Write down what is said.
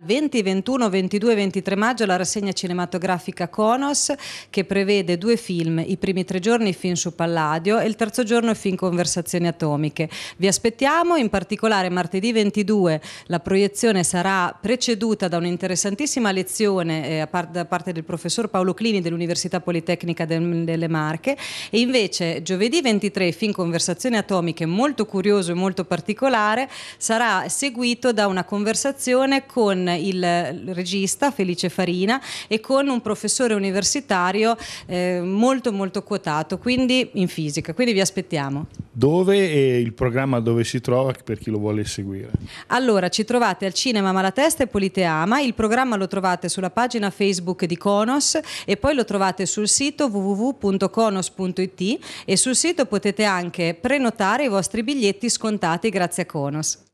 20, 21, 22 e 23 maggio la rassegna cinematografica Conos che prevede due film, i primi tre giorni film su Palladio e il terzo giorno film Conversazioni atomiche. Vi aspettiamo, in particolare martedì 22 la proiezione sarà preceduta da un'interessantissima lezione eh, da parte del professor Paolo Clini dell'Università Politecnica de delle Marche e invece giovedì 23 film Conversazioni atomiche molto curioso e molto particolare sarà seguito da una conversazione con il regista Felice Farina e con un professore universitario eh, molto molto quotato, quindi in fisica. Quindi vi aspettiamo. Dove e il programma dove si trova per chi lo vuole seguire? Allora, ci trovate al Cinema Malatesta e Politeama, il programma lo trovate sulla pagina Facebook di Conos e poi lo trovate sul sito www.conos.it e sul sito potete anche prenotare i vostri biglietti scontati grazie a Conos.